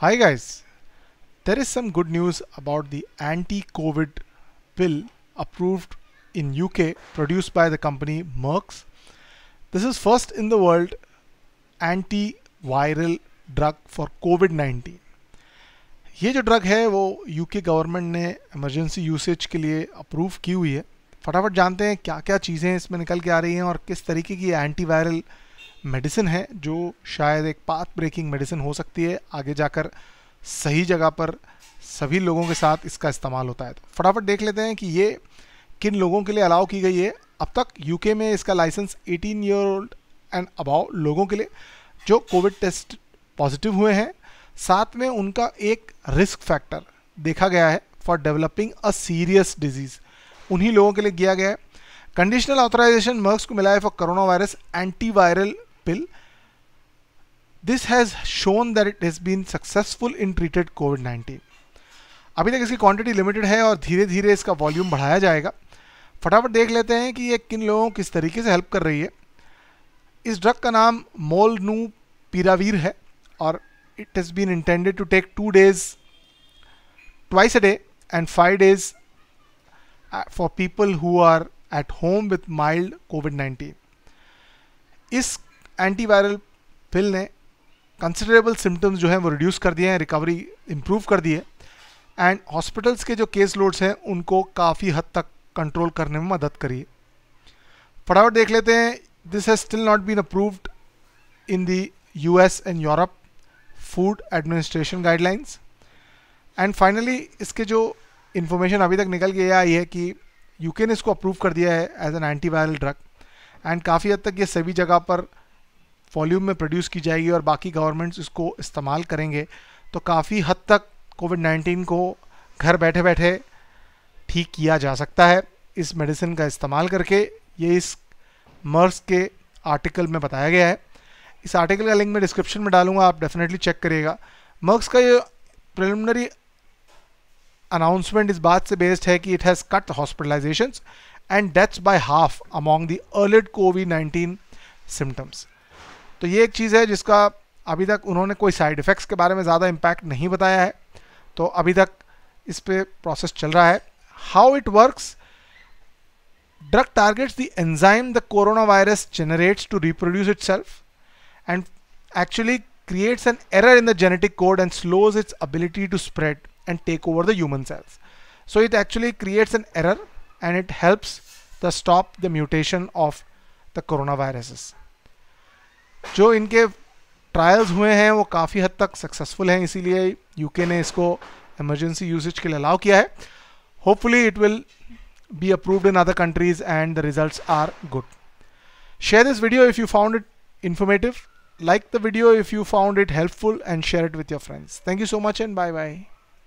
Hi guys, there is some good news about the anti-COVID pill approved in UK produced by the company Merck's. This is first in the world anti-viral drug for covid 19 ये जो drug है वो UK government ने emergency usage के लिए approve की हुई है फटाफट जानते हैं क्या क्या चीज़ें इसमें निकल के आ रही हैं और किस तरीके की एंटीवायरल वायरल मेडिसिन है जो शायद एक पाथ ब्रेकिंग मेडिसिन हो सकती है आगे जाकर सही जगह पर सभी लोगों के साथ इसका इस्तेमाल होता है तो फटाफट देख लेते हैं कि ये किन लोगों के लिए अलाउ की गई है अब तक यूके में इसका licence 18 year old and above लोगों के लिए जो कोविड टेस्ट पॉजिटिव हुए हैं साथ में उनका एक रिस्क फैक्टर देखा गया है for developing a serious disease उन्हीं लोगों के लिए किया गया है कंडीशनल ऑथराइजेशन मर्क्स को मिला है for corona virus antiviral pill. This has shown that it has been successful in treated COVID-19. अभी तक इसकी क्वांटिटी लिमिटेड है और धीरे धीरे इसका वॉल्यूम बढ़ाया जाएगा फटाफट देख लेते हैं कि ये किन लोगों किस तरीके से हेल्प कर रही है इस ड्रग का नाम मोलनू पीरावीर है और it has been intended to take two days twice a day and 5 days for people who are at home with mild COVID-19. इस एंटीवायरल पिल ने कंसिडरेबल सिम्टम्स जो हैं वो रिड्यूस कर दिए हैं रिकवरी इम्प्रूव कर दी है एंड हॉस्पिटल्स के जो केस लोड्स हैं उनको काफ़ी हद तक कंट्रोल करने में मदद करी है फटाफट देख लेते हैं this has still not been approved in the U S and Europe food administration guidelines and finally इसके जो इन्फॉर्मेशन अभी तक निकल के आई है कि यूके ने इसको अप्रूव कर दिया है as an antiviral drug and काफ़ी हद तक ये सभी जगह पर वॉल्यूम में प्रोड्यूस की जाएगी और बाकी गवर्नमेंट्स इसको इस्तेमाल करेंगे तो काफ़ी हद तक कोविड 19 को घर बैठे बैठे ठीक किया जा सकता है इस मेडिसिन का इस्तेमाल करके ये इस मर्स के आर्टिकल में बताया गया है इस आर्टिकल का लिंक मैं डिस्क्रिप्शन में डालूंगा आप डेफिनेटली चेक करिएगा मर्स का ये प्रिलिमिनरी अनाउंसमेंट इस बात से बेस्ड है कि it has cut hospitalization and deaths by half among दर्लिड अर्लिड कोविड नाइन्टीन सिम्टम्स तो ये एक चीज़ है जिसका अभी तक उन्होंने कोई साइड इफ़ेक्ट्स के बारे में ज़्यादा इम्पैक्ट नहीं बताया है तो अभी तक इस पर प्रोसेस चल रहा है how it works drug targets the enzyme the corona virus generates to reproduce itself and actually creates an error in the genetic code and slows its ability to spread and take over the human cells so it actually creates an error and it helps the stop the mutation of the corona viruses जो इनके trials हुए हैं वो काफ़ी हद तक successful हैं इसीलिए यूके ने इसको एमरजेंसी यूसेज के लिए अलाउ किया है hopefully it will be approved in other countries and the results are good share this video if you found it informative like the video if you found it helpful and share it with your friends thank you so much and bye bye